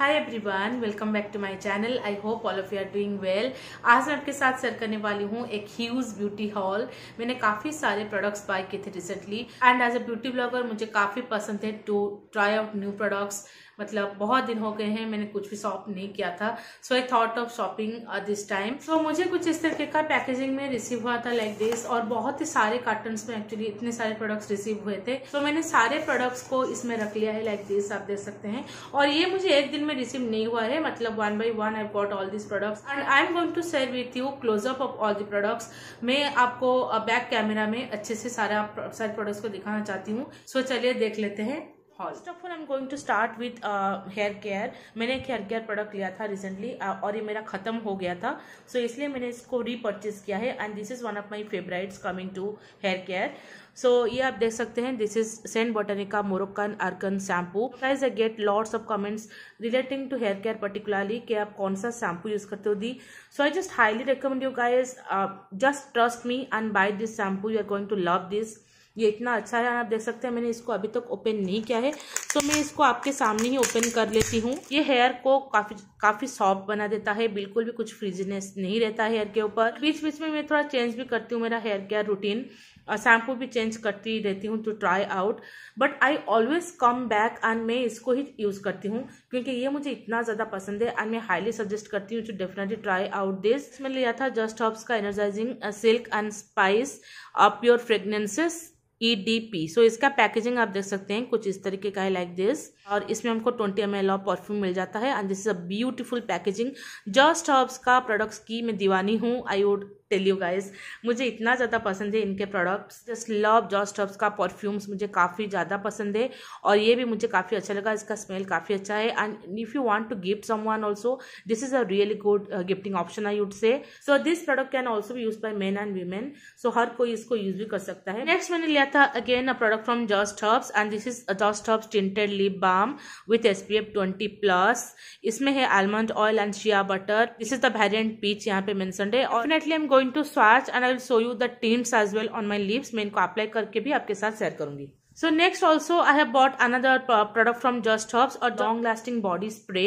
hi everyone welcome back to my channel I hope all of you are doing well आज मैं आपके साथ share करने वाली हूँ एक ह्यूज ब्यूटी हॉल मैंने काफी सारे प्रोडक्ट्स बाय किए थे recently and as a beauty blogger मुझे काफी पसंद है to try out new products मतलब बहुत दिन हो गए हैं मैंने कुछ भी शॉप नहीं किया था so I thought of shopping this time so मुझे कुछ इस तरीके का पैकेजिंग में रिसीव हुआ था लाइक like दिस और बहुत ही सारे कार्टन में एक्चुअली इतने सारे प्रोडक्ट्स रिसीव हुए थे सो so, मैंने सारे प्रोडक्ट्स को इसमें रख लिया है लाइक like दिस आप देख सकते हैं और ये मुझे एक दिन में रिसीव नहीं हुआ है मतलब one by one I got all this products and I am going to share with you closeup of all the products मैं आपको बैक uh, कैमरा में अच्छे से सारा सारे प्रोडक्ट्स को दिखाना चाहती हूँ सो so, चलिए देख लेते हैं first of all I am going to start with hair care मैंने एक हेयर केयर प्रोडक्ट लिया था रिसेंटली uh, और ये मेरा खत्म हो गया था सो so, इसलिए मैंने इसको रीपर्चेज किया है and this is one of my favourite coming to hair care so ये आप देख सकते हैं this is St Botanica Moroccan argan shampoo I get lots of comments relating to hair care particularly कि आप कौन सा शैम्पू यूज करते हो the so I just highly recommend you guys just trust me and buy this shampoo you are going to love this ये इतना अच्छा है आप देख सकते हैं मैंने इसको अभी तक ओपन नहीं किया है तो मैं इसको आपके सामने ही ओपन कर लेती हूँ ये हेयर को काफ़ी काफ़ी सॉफ्ट बना देता है बिल्कुल भी कुछ फ्रिजनेस नहीं रहता है हेयर के ऊपर बीच बीच में मैं थोड़ा चेंज भी करती हूँ मेरा हेयर केयर रूटीन शैम्पू भी चेंज करती रहती हूँ to try out but I always come back and मैं इसको ही यूज़ करती हूँ क्योंकि ये मुझे इतना ज़्यादा पसंद है एंड मैं हाईली सजेस्ट करती हूँ to definitely try out this मैंने लिया था जस्ट हॉब्स का energising silk and spice pure fragrances P e so so, इसका पैकेजिंग आप देख सकते हैं कुछ इस तरीके का है लाइक दिस और इसमें हमको twenty M L of perfume मिल जाता है and this is a beautiful packaging Just Herbs का प्रोडक्ट्स की मैं दीवानी हूँ I would tell you guys मुझे इतना ज़्यादा पसंद है इनके products just love Just Herbs का परफ्यूम्स मुझे काफ़ी ज़्यादा पसंद है और ये भी मुझे काफ़ी अच्छा लगा इसका स्मेल काफ़ी अच्छा है and if you want to gift someone also this is a really good gifting option I would say so this product can also भी use by men and women so हर कोई इसको use भी कर सकता है next मैंने लिया था again a product from Just Herbs and this is Just Herbs tinted lip balm with S P F twenty plus इसमें है almond oil and shea butter this is the variant peach यहाँ पे mentioned है obviously am go going to swatch and I will show you the tints as well on my lips मैं इनको apply करके भी आपके साथ शेयर करूंगी so next also I have bought another product from Just Herbs और long lasting body spray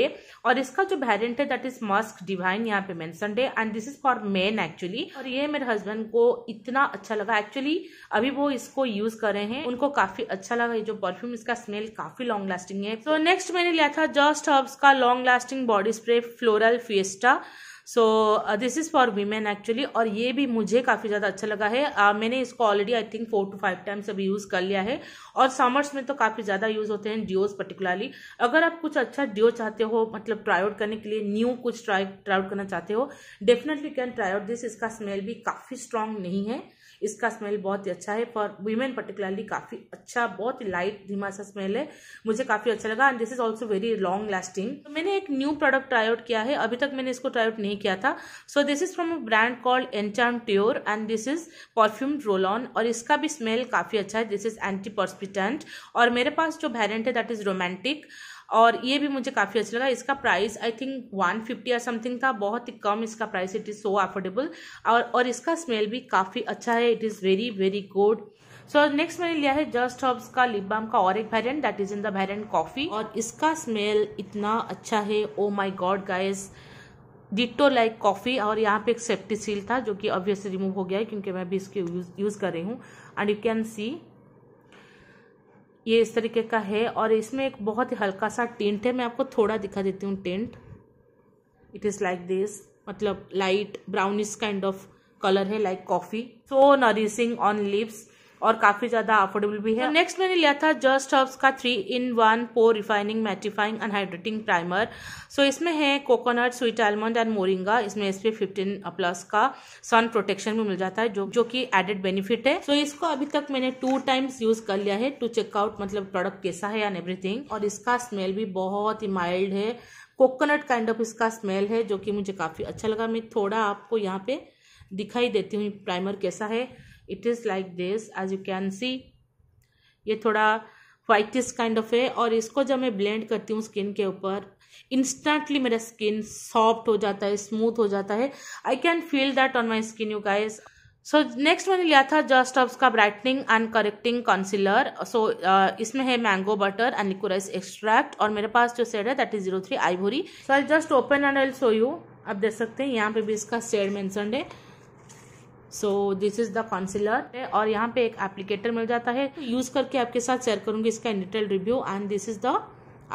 और इसका जो वेरियंट है दैट इज मस्क डिवाइन यहाँ पे मेंशन है and this is for men actually और ये मेरे हस्बैंड को इतना अच्छा लगा एक्चुअली अभी वो इसको यूज कर रहे हैं उनको काफी अच्छा लगा ये जो परफ्यूम इसका स्मेल काफी लॉन्ग लास्टिंग है सो so, नेक्स्ट मैंने लिया था जस्ट हर्ब्स का long lasting body spray floral fiesta so this is for women actually और ये भी मुझे काफ़ी ज़्यादा अच्छा लगा है uh, मैंने इसको already I think four to five times अभी यूज़ कर लिया है और समर्स में तो काफ़ी ज़्यादा यूज़ होते हैं डिओज पर्टिकुलरली अगर आप कुछ अच्छा डिओ चाहते हो मतलब ट्राई आउट करने के लिए न्यू कुछ ट्राई ट्राई आउट करना चाहते हो definitely can try out this इसका स्मेल भी काफ़ी स्ट्रांग नहीं है इसका स्मेल बहुत ही अच्छा है फॉर वीमेन पर्टिकुलरली काफ़ी अच्छा बहुत ही लाइट धीमा सा स्मेल है मुझे काफ़ी अच्छा लगा and this is also very long lasting तो मैंने एक न्यू प्रोडक्ट ट्राई आउट किया है अभी तक मैंने इसको ट्राई आउट नहीं किया था so this is from brand called Enchanteur and this is perfume roll on और इसका भी स्मेल काफ़ी अच्छा है दिस इज एंटी परस्पिटेंट और मेरे पास जो वेरेंट है दैट इज रोमांटिक और ये भी मुझे काफ़ी अच्छा लगा इसका price I think one fifty या समथिंग था बहुत ही कम इसका price it is so affordable और और इसका स्मेल भी काफ़ी अच्छा है it is very very good so next मैंने लिया है जस्ट हॉब्स का लिप बाम का और एक variant that is in the variant coffee और इसका स्मेल इतना अच्छा है oh my God guys ditto like coffee और यहाँ पे एक सेफ्टी सील था जो कि ऑब्वियसली रिमूव हो गया है क्योंकि मैं भी इसके यूज़ यूज़ कर रही हूँ एंड यू कैन सी ये इस तरीके का है और इसमें एक बहुत ही हल्का सा टेंट है मैं आपको थोड़ा दिखा देती हूँ tint it is like this मतलब light brownish kind of colour है like coffee so nourishing on lips और काफी ज्यादा अफोर्डेबल भी है नेक्स्ट तो मैंने लिया था जस्ट हर्ब्स का three in one pore refining mattifying and hydrating primer so इसमें है coconut sweet almond and moringa इसमें एस फिफ्टीन प्लस का सन प्रोटेक्शन भी मिल जाता है जो जो कि एडेड बेनिफिट है सो so, इसको अभी तक मैंने टू टाइम्स यूज कर लिया है टू चेकआउट मतलब प्रोडक्ट कैसा है एंड एवरीथिंग और इसका स्मेल भी बहुत ही माइल्ड है कोकोनट काइंड ऑफ इसका स्मेल है जो कि मुझे काफ़ी अच्छा लगा मैं थोड़ा आपको यहाँ पे दिखाई देती हूँ प्राइमर कैसा है it is like this as you can see ये थोड़ा वाइटिस काइंड ऑफ है और इसको जब मैं ब्लेंड करती हूँ स्किन के ऊपर इंस्टेंटली मेरा स्किन सॉफ्ट हो जाता है स्मूथ हो जाता है I can feel that on my skin you guys so next मैंने लिया था जस्ट ऑफ का brightening and correcting concealer so इसमें है mango butter and liquorice extract और मेरे पास जो सेड है that is zero three ivory so I just open and I show you आप देख सकते हैं यहाँ पे भी इसका शेड मैं है so this is the concealer और यहाँ पे एक एप्लीकेटर मिल जाता है यूज तो करके आपके साथ शेयर करूंगी इसका in detail review and this is the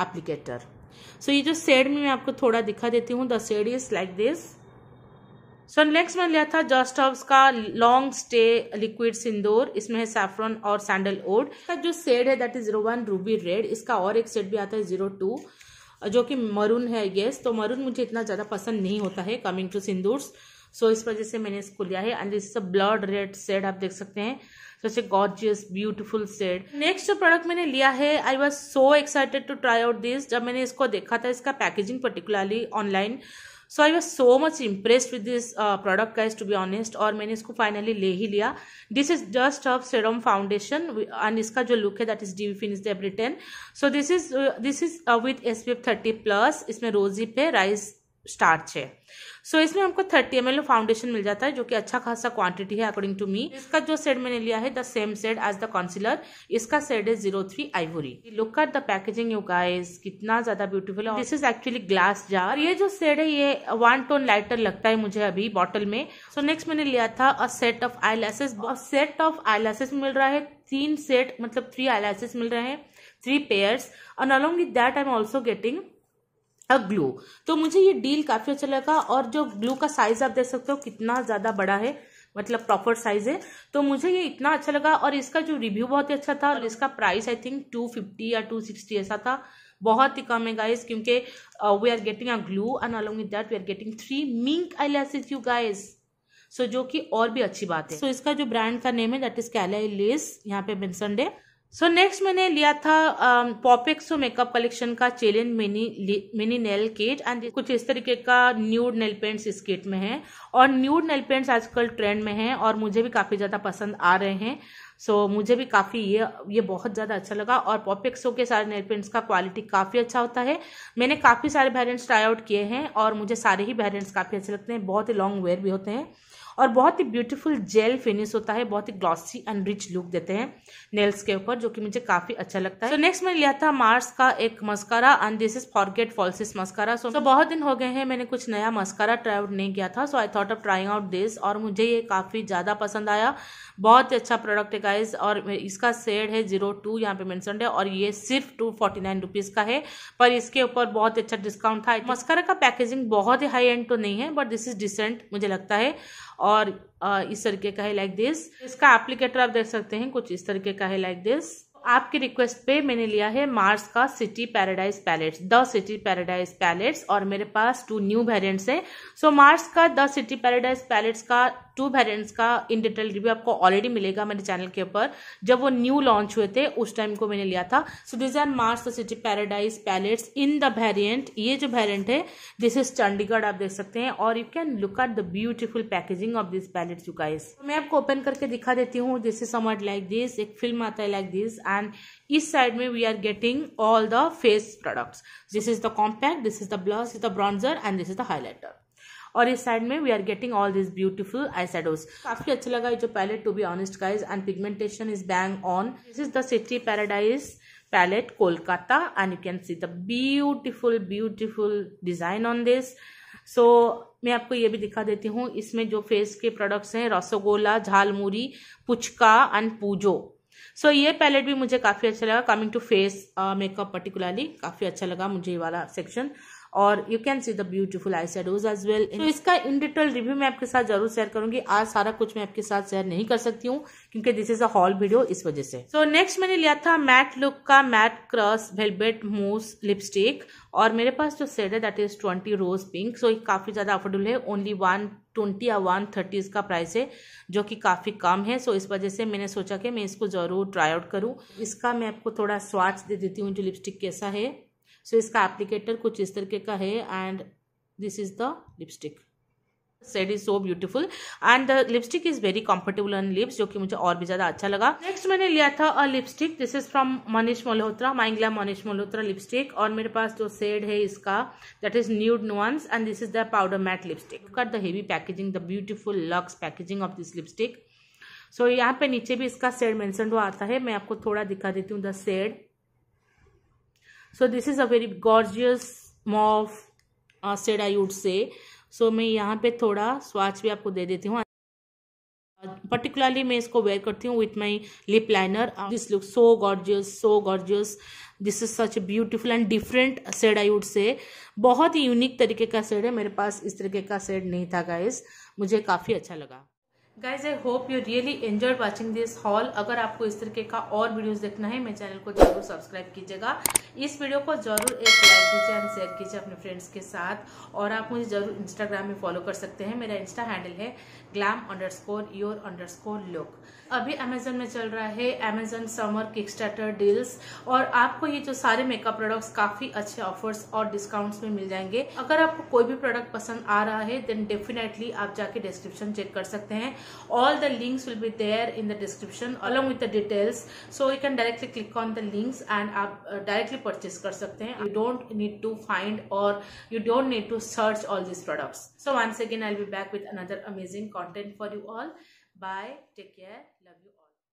applicator so ये जो सेड में मैं आपको थोड़ा दिखा देती हूँ the shade is like this so next मैंने लिया था जॉस्टॉप्स का लॉन्ग स्टे लिक्विड सिंदूर इसमें है सैफ्रॉन और सैंडल ओड का जो सेड है that is zero one ruby red इसका और एक सेड भी आता है जीरो टू जो कि मरून है गेस तो मरून मुझे इतना ज़्यादा पसंद नहीं होता है कमिंग टू सिंदूर्स सो so, इस वजह से मैंने इसको लिया है and this blood red shade आप देख सकते हैं so a gorgeous beautiful shade next जो प्रोडक्ट मैंने लिया है I was so excited to try out this जब मैंने इसको देखा था इसका packaging particularly online so I was so much impressed with this product का इज टू बी ऑनेस्ट और मैंने इसको फाइनली ले ही लिया दिस इज जस्ट ऑफ सेडम फाउंडेशन एंड इसका जो लुक है that is the finish every ten so this is this is with S P F thirty plus इसमें रोजिप है राइस स्टार्च है सो so, इसमें हमको थर्टी एम एल फाउंडेशन मिल जाता है जो कि अच्छा खासा क्वांटिटी है अकॉर्डिंग टू मी इसका जो सेड मैंने लिया है the same shade as the concealer इसका सेड है zero three ivory look at the packaging you guys कितना ज्यादा ब्यूटीफुल है this is actually glass jar ये जो सेड है ये वन टोन लाइटर लगता है मुझे अभी बॉटल में सो so, नेक्स्ट मैंने लिया था a set of eye set of eye मिल रहा है तीन सेट मतलब थ्री आई मिल रहे हैं three pairs and along with that I am also getting a glue तो मुझे ये डील काफ़ी अच्छा लगा और जो ग्लू का साइज आप देख सकते हो कितना ज़्यादा बड़ा है मतलब प्रॉपर साइज है तो मुझे ये इतना अच्छा लगा और इसका जो रिव्यू बहुत ही अच्छा था और इसका price I think two fifty या टू सिक्सटी ऐसा था बहुत ही कम है गाइस क्योंकि we are getting a glue and along with that we are getting three mink eyelashes you guys so जो कि और भी अच्छी बात है सो so, इसका जो ब्रांड का नेम है दैट इज कैला लेस यहाँ पे मेंशनड है सो so, नेक्स्ट मैंने लिया था पॉपेक्सो मेकअप कलेक्शन का challenge mini mini nail kit and कुछ इस तरीके का न्यूड नेल पेंट्स इस किट में है और न्यूड नेल पेंट्स आजकल ट्रेंड में है और मुझे भी काफ़ी ज़्यादा पसंद आ रहे हैं सो so, मुझे भी काफ़ी ये ये बहुत ज़्यादा अच्छा लगा और पॉपेक्सो के सारे नेल पेंट्स का क्वालिटी काफ़ी अच्छा होता है मैंने काफ़ी सारे वेरियंट्स ट्राई आउट किए हैं और मुझे सारे ही वेरियंट्स काफ़ी अच्छे लगते हैं बहुत ही लॉन्ग वेयर भी होते हैं और बहुत ही ब्यूटीफुल जेल फिनिश होता है बहुत ही ग्लॉसी एंड रिच लुक देते हैं नेल्स के ऊपर जो कि मुझे काफी अच्छा लगता है तो नेक्स्ट मैंने लिया था मार्स का एक mascara and this is forget falsies mascara so बहुत दिन हो गए हैं मैंने कुछ नया मस्कारा ट्राई आउट नहीं किया था so I thought of trying out this और मुझे ये काफी ज्यादा पसंद आया बहुत अच्छा प्रोडक्ट है गाइज और इसका शेड है जीरो टू यहाँ पे मैंसन है और ये सिर्फ टू फोर्टी नाइन रुपीज का है पर इसके ऊपर बहुत अच्छा डिस्काउंट था मस्कारा का पैकेजिंग बहुत ही हाई एंड तो नहीं है बट दिस इज डिसेंट मुझे लगता है और इस तरीके का है लाइक दिस इसका एप्लीकेटर आप देख सकते हैं कुछ इस तरीके का है लाइक दिस आपकी रिक्वेस्ट पे मैंने लिया है मार्स का city paradise palettes the city paradise palettes और मेरे पास टू न्यू वेरियंट्स हैं सो मार्स का द सिटी पैराडाइज पैलेट्स का टू वेरियंट्स का इन डिटेल रिव्यू आपको ऑलरेडी मिलेगा मेरे चैनल के ऊपर जब वो न्यू लॉन्च हुए थे उस टाइम को मैंने लिया था so this are Mars the city paradise palettes in the variant ये जो वेरियंट है दिस इज चंडीगढ़ आप देख सकते हैं और you can look at the beautiful packaging of this palettes you guys मैं आपको ओपन करके दिखा देती हूँ this is smart like this एक फिल्म आता है लाइक दिस एंड इस साइड में we are getting all the face products this is the compact this is the blush is the bronzer and this is the highlighter और इस side में we are getting all this beautiful eye shadows काफी अच्छा लगा जो palette to be honest guys and pigmentation is bang on this is दिटी paradise palette Kolkata and you can see the beautiful beautiful design on this so मैं आपको ये भी दिखा देती हूँ इसमें जो फेस के प्रोडक्ट्स हैं रसोगोला झालमुरी पुचका एंड पूजो सो ये पैलेट भी मुझे काफ़ी अच्छा लगा coming to face makeup particularly काफ़ी अच्छा लगा मुझे ये वाला सेक्शन और you can see the beautiful eye shadows as well तो इसका इन डिटेल रिव्यू मैं आपके साथ जरूर शेयर करूंगी आज सारा कुछ मैं आपके साथ शेयर नहीं कर सकती हूँ क्योंकि this is a haul video इस वजह से सो so, नेक्स्ट मैंने लिया था मैट लुक का matte crush velvet mousse lipstick और मेरे पास जो सेड है that is twenty rose pink so काफी ज्यादा अफोर्डेबल है ओनली वन ट्वेंटी या वन थर्टी इसका प्राइस है जो कि काफ़ी कम है सो इस वजह से मैंने सोचा कि मैं इसको ज़रूर ट्राई आउट करूँ इसका मैं आपको थोड़ा स्वाच दे देती हूँ जो लिपस्टिक कैसा है सो so, इसका एप्लीकेटर कुछ इस तरीके का है and this is the lipstick shade is so beautiful and the lipstick is very comfortable on lips जो कि मुझे और भी ज्यादा अच्छा लगा नेक्स्ट मैंने लिया था a lipstick this is from Manish Malhotra माइंगला मनीष मल्होत्रा लिपस्टिक और मेरे पास जो सेड है इसका that is nude nuance and this is the powder matte lipstick cut the heavy packaging the beautiful luxe packaging of this lipstick so यहाँ पे नीचे भी इसका सेड मैंसन हुआ आता है मैं आपको थोड़ा दिखा देती हूँ the shade so this is a very gorgeous mauve shade I would say so मैं यहाँ पे थोड़ा स्वाच भी आपको दे देती हूँ पर्टिकुलरली मैं इसको वेयर करती हूँ with my lip liner this look so gorgeous so gorgeous this is such beautiful and different shade I would say बहुत ही यूनिक तरीके का सेड है मेरे पास इस तरीके का सेड नहीं था गाइस मुझे काफ़ी अच्छा लगा guys I hope you really enjoy watching this haul अगर आपको इस तरीके का और वीडियोस देखना है मेरे चैनल को जरूर सब्सक्राइब कीजिएगा इस वीडियो को जरूर एक लाइक दीजिए एंड शेयर कीजिए अपने फ्रेंड्स के साथ और आप मुझे जरूर इंस्टाग्राम में फॉलो कर सकते हैं मेरा इंस्टा हैंडल है glam underscore your underscore look अभी अमेजोन में चल रहा है Amazon summer kick starter deals और आपको ये जो सारे मेकअप प्रोडक्ट्स काफी अच्छे ऑफर्स और डिस्काउंट्स में मिल जाएंगे अगर आपको कोई भी प्रोडक्ट पसंद आ रहा है देन डेफिनेटली आप जाके डिस्क्रिप्शन चेक कर सकते हैं all the links will be there in the description along with the details so you can directly click on the links and uh, directly purchase कर सकते हैं you don't need to find or you don't need to search all these products so once again I'll be back with another amazing content for you all bye take care